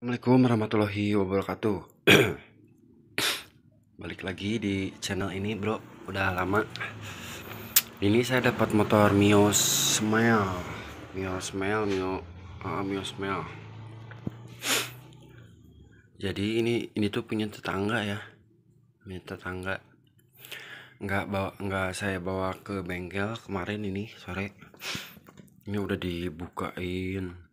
Assalamualaikum warahmatullahi wabarakatuh Balik lagi di channel ini bro Udah lama Ini saya dapat motor Mio Smell Mio Smell Mio, uh, Mio Smell Jadi ini ini tuh punya tetangga ya Punya tetangga Nggak, bawa, nggak saya bawa ke bengkel kemarin ini sore Ini udah dibukain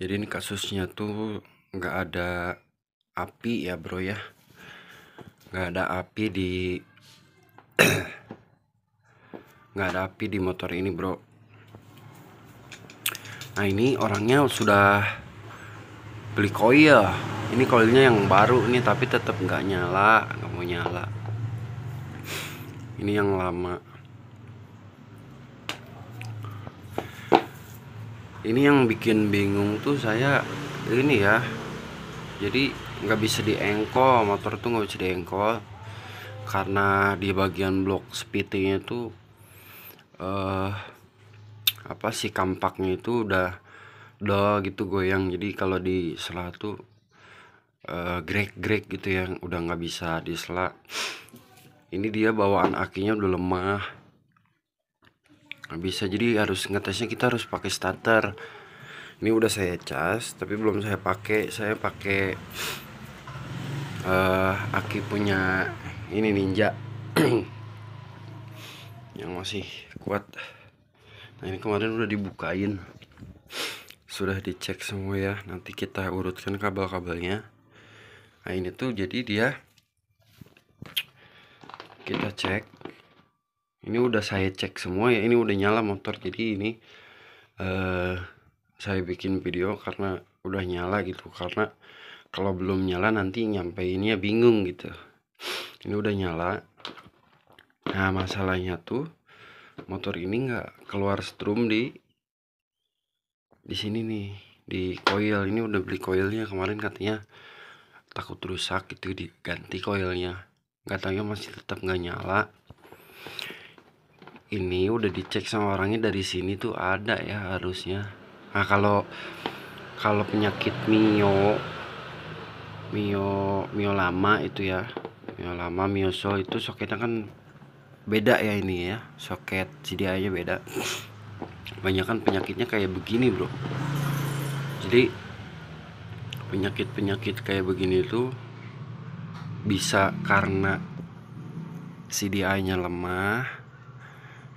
jadi ini kasusnya tuh nggak ada api ya bro ya nggak ada api di nggak ada api di motor ini bro nah ini orangnya sudah beli koil ini koilnya yang baru nih tapi tetap nggak nyala nggak mau nyala ini yang lama ini yang bikin bingung tuh saya ini ya jadi nggak bisa diengkol motor tuh nggak bisa diengkol karena di bagian blok speedingnya tuh eh uh, apa sih kampaknya itu udah udah gitu goyang jadi kalau di sela tuh uh, grek-grek gitu yang udah nggak bisa di sela ini dia bawaan akinya udah lemah nggak bisa jadi harus ngetesnya kita harus pakai starter ini udah saya cas tapi belum saya pakai saya pakai uh, aki punya ini ninja yang masih kuat nah ini kemarin udah dibukain sudah dicek semua ya nanti kita urutkan kabel-kabelnya nah ini tuh jadi dia kita cek ini udah saya cek semua ya ini udah nyala motor jadi ini eh, saya bikin video karena udah nyala gitu karena kalau belum nyala nanti nyampeinnya bingung gitu ini udah nyala nah masalahnya tuh motor ini nggak keluar strum di di sini nih di coil ini udah beli coilnya kemarin katanya takut rusak itu diganti coilnya nggak ya, masih tetap nggak nyala ini udah dicek sama orangnya dari sini tuh ada ya harusnya nah kalau kalau penyakit mio mio mio lama itu ya mio lama mio so itu soketnya kan beda ya ini ya soket CDI nya beda Banyak kan penyakitnya kayak begini bro jadi penyakit-penyakit kayak begini itu bisa karena CDI nya lemah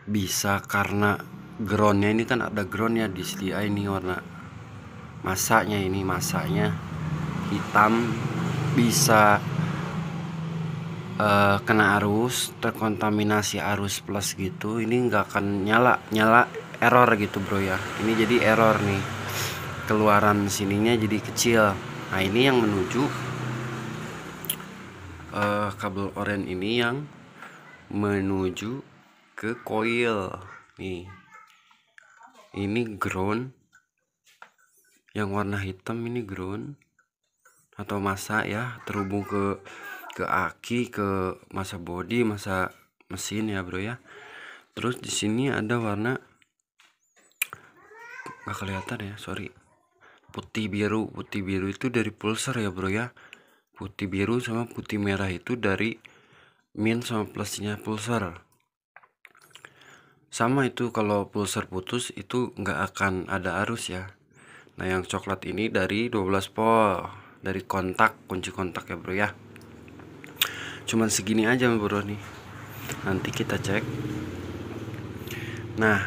bisa karena groundnya ini kan ada groundnya di CDI ini warna masaknya ini masaknya hitam bisa uh, kena arus terkontaminasi arus plus gitu ini nggak akan nyala nyala error gitu bro ya ini jadi error nih keluaran sininya jadi kecil nah ini yang menuju uh, kabel oranye ini yang menuju ke coil nih ini ground yang warna hitam ini ground atau masa ya terhubung ke ke aki ke masa body masa mesin ya bro ya terus di sini ada warna nggak kelihatan ya sorry putih biru putih biru itu dari pulser ya bro ya putih biru sama putih merah itu dari min sama plusnya pulser sama itu kalau pulser putus itu nggak akan ada arus ya. Nah yang coklat ini dari 12 volt dari kontak kunci kontak ya bro ya. Cuman segini aja bro nih. Nanti kita cek. Nah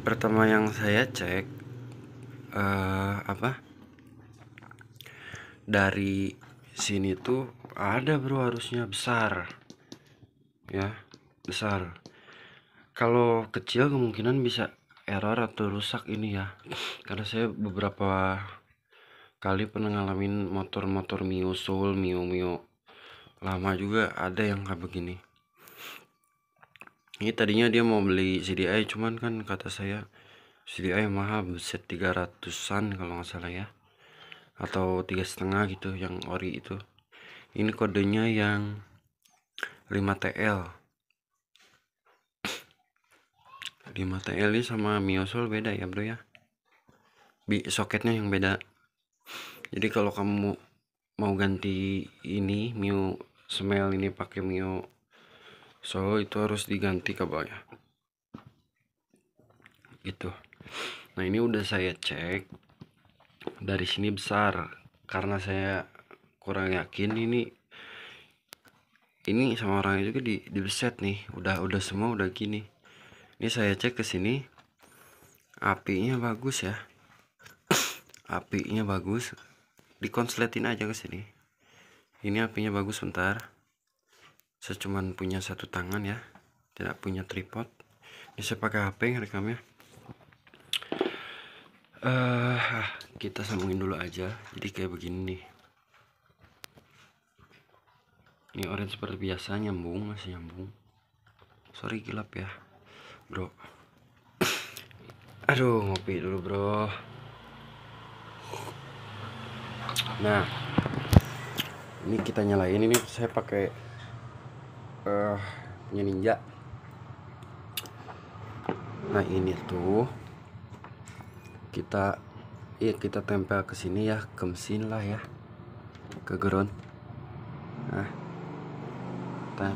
pertama yang saya cek uh, apa dari sini tuh ada bro harusnya besar ya besar kalau kecil kemungkinan bisa error atau rusak ini ya karena saya beberapa kali pernah ngalamin motor-motor Mio Soul, Mio Mio lama juga ada yang kayak begini ini tadinya dia mau beli CDI cuman kan kata saya CDI mahal beset 300an kalau nggak salah ya atau tiga setengah gitu yang ori itu ini kodenya yang 5TL di mata Eli sama Miosol beda ya bro ya bi soketnya yang beda jadi kalau kamu mau ganti ini Mio Smell ini pakai Mio so itu harus diganti ke ya gitu nah ini udah saya cek dari sini besar karena saya kurang yakin ini ini sama orang juga di, di beset nih udah udah semua udah gini ini saya cek ke sini apinya bagus ya apinya bagus dikonsletin aja ke sini ini apinya bagus bentar saya cuman punya satu tangan ya tidak punya tripod ini saya pakai HP ya. eh uh, kita sambungin dulu aja jadi kayak begini nih ini orange seperti biasa nyambung masih nyambung sorry gelap ya bro aduh ngopi dulu bro nah ini kita nyalain ini saya pakai uh, punya ninja nah ini tuh kita ya kita tempel ke sini ya ke mesin lah ya ke ground nah ntar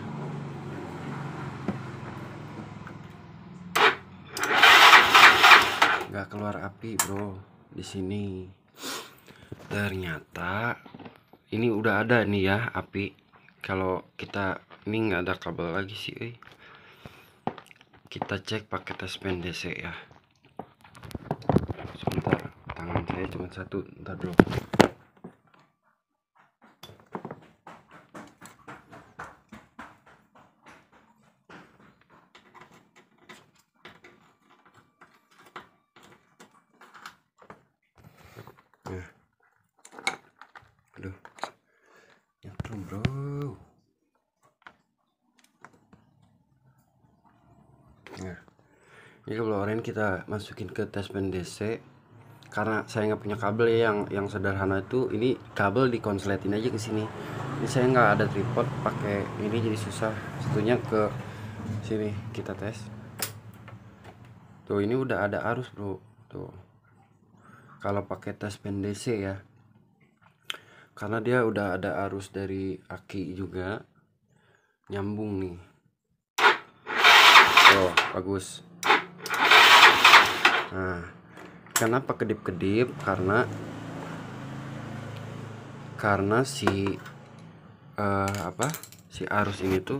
keluar api bro di sini ternyata ini udah ada nih ya api kalau kita ini nggak ada kabel lagi sih eh. kita cek pakai tes pen DC ya sebentar tangan saya cuma satu ntar dulu ini kalau orange kita masukin ke tes DC karena saya nggak punya kabel ya, yang yang sederhana itu ini kabel dikonsletin aja ke sini ini saya nggak ada tripod pakai ini jadi susah satunya ke sini kita tes tuh ini udah ada arus bro tuh kalau pakai tes DC ya karena dia udah ada arus dari aki juga nyambung nih tuh bagus nah kenapa kedip-kedip karena karena si uh, apa si arus ini tuh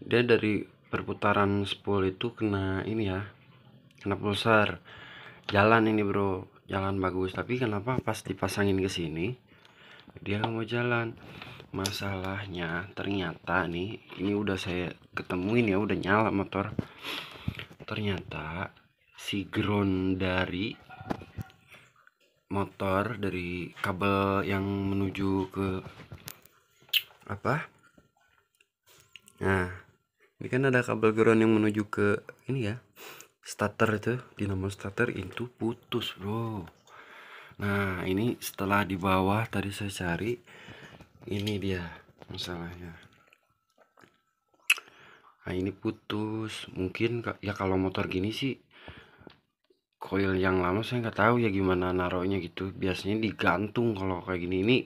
dia dari perputaran spool itu kena ini ya kena pulsar jalan ini bro jalan bagus tapi kenapa pas dipasangin ke sini dia mau jalan masalahnya ternyata nih ini udah saya ketemuin ya udah nyala motor ternyata si ground dari motor dari kabel yang menuju ke apa nah ini kan ada kabel ground yang menuju ke ini ya starter itu dinamo starter itu putus bro nah ini setelah di bawah tadi saya cari ini dia masalahnya nah ini putus mungkin ya kalau motor gini sih Koil yang lama saya nggak tahu ya gimana naruhnya gitu. Biasanya digantung kalau kayak gini ini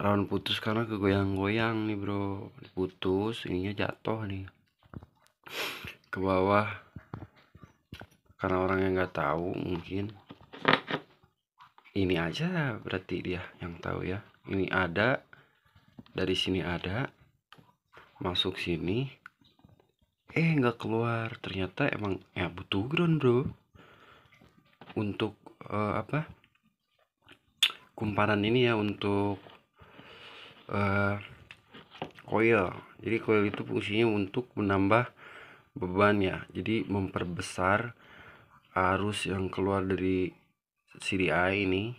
rawan putus karena kegoyang-goyang nih bro putus ininya jatuh nih ke bawah karena orang yang nggak tahu mungkin ini aja berarti dia yang tahu ya ini ada dari sini ada masuk sini eh nggak keluar ternyata emang ya butuh ground bro untuk uh, apa kumparan ini ya untuk uh, eh, coil jadi coil itu fungsinya untuk menambah beban ya jadi memperbesar arus yang keluar dari CDI ini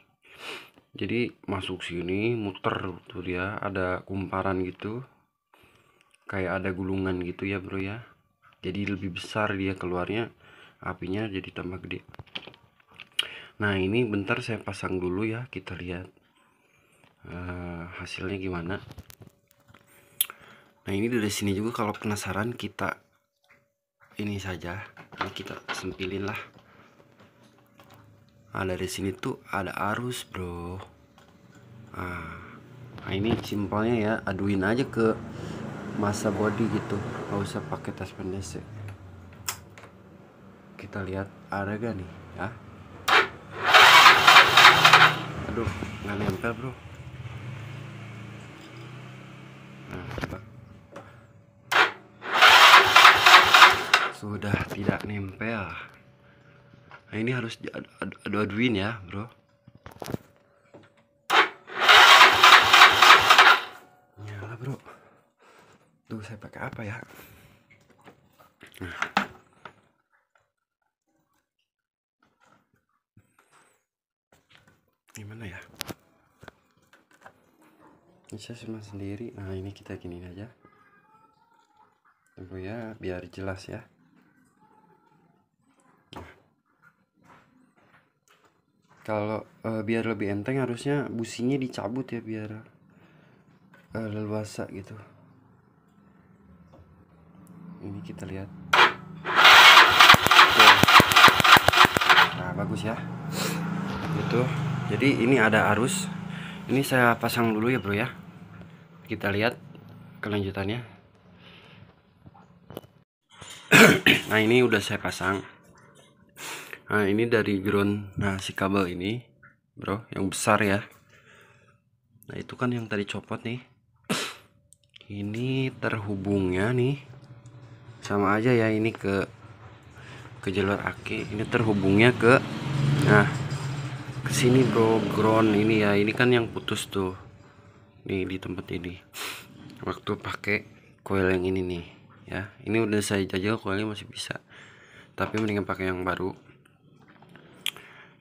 jadi masuk sini muter tuh dia ada kumparan gitu kayak ada gulungan gitu ya bro ya jadi lebih besar dia keluarnya apinya jadi tambah gede nah ini bentar saya pasang dulu ya kita lihat uh, hasilnya gimana nah ini dari sini juga kalau penasaran kita ini saja ini kita sempilin lah nah dari sini tuh ada arus bro ah nah ini simpelnya ya aduin aja ke masa body gitu nggak usah pakai tas pendek kita lihat ada gak nih ya aduh nggak nempel bro nah sudah tidak nempel nah ini harus ada aduin ya bro nyala bro tuh saya pakai apa ya aja cuma sendiri nah ini kita gini aja tunggu ya biar jelas ya nah. kalau e, biar lebih enteng harusnya businya dicabut ya biar e, leluasa gitu ini kita lihat Oke. nah bagus ya itu jadi ini ada arus ini saya pasang dulu ya bro ya kita lihat kelanjutannya nah ini udah saya pasang nah ini dari ground nah si kabel ini bro yang besar ya nah itu kan yang tadi copot nih ini terhubungnya nih sama aja ya ini ke ke jalur aki ini terhubungnya ke nah kesini bro ground ini ya ini kan yang putus tuh di, di tempat ini waktu pakai coil yang ini nih ya ini udah saya jajal coilnya masih bisa tapi mendingan pakai yang baru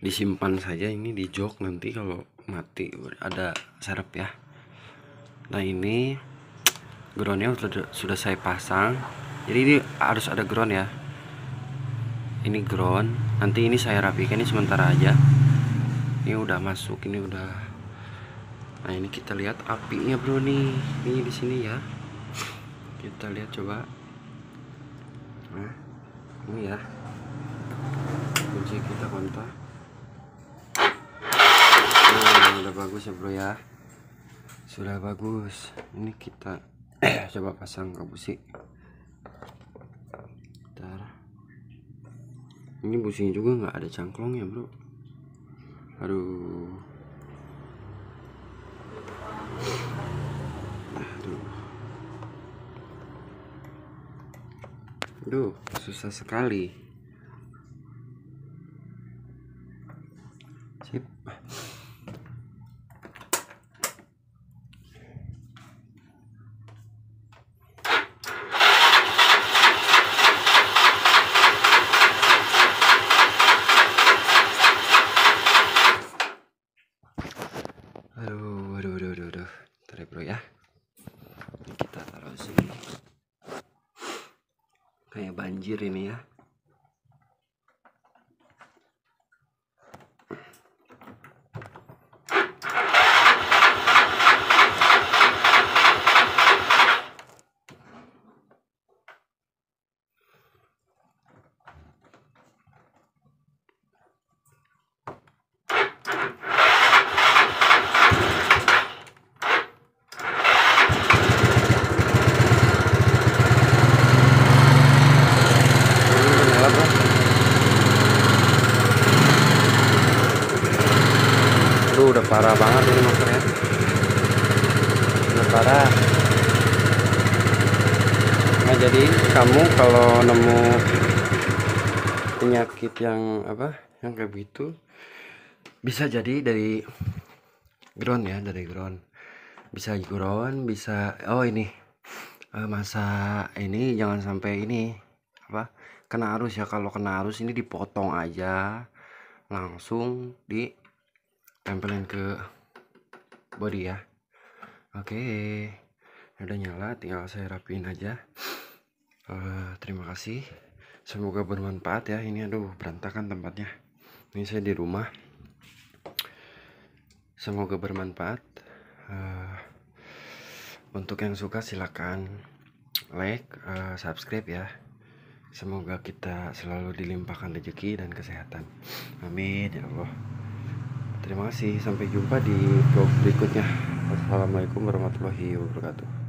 disimpan saja ini di jok nanti kalau mati ada serep ya nah ini groundnya sudah sudah saya pasang jadi ini harus ada ground ya ini ground nanti ini saya rapikan ini sementara aja ini udah masuk ini udah nah ini kita lihat apinya bro nih ini di sini ya kita lihat coba nah ini ya kunci kita kontak nah, udah bagus ya bro ya sudah bagus ini kita coba pasang ke busi ntar ini businya juga nggak ada cangklong ya bro aduh Waduh, susah sekali. banjir ini ya kamu kalau nemu penyakit yang apa yang kayak gitu bisa jadi dari ground ya dari ground bisa ground bisa oh ini eh, masa ini jangan sampai ini apa kena arus ya kalau kena arus ini dipotong aja langsung di tempelin ke body ya oke okay. udah nyala tinggal saya rapiin aja uh, terima kasih semoga bermanfaat ya ini aduh berantakan tempatnya ini saya di rumah semoga bermanfaat uh, untuk yang suka silakan like uh, subscribe ya semoga kita selalu dilimpahkan rezeki dan kesehatan amin ya Allah terima kasih sampai jumpa di vlog berikutnya Assalamualaikum warahmatullahi wabarakatuh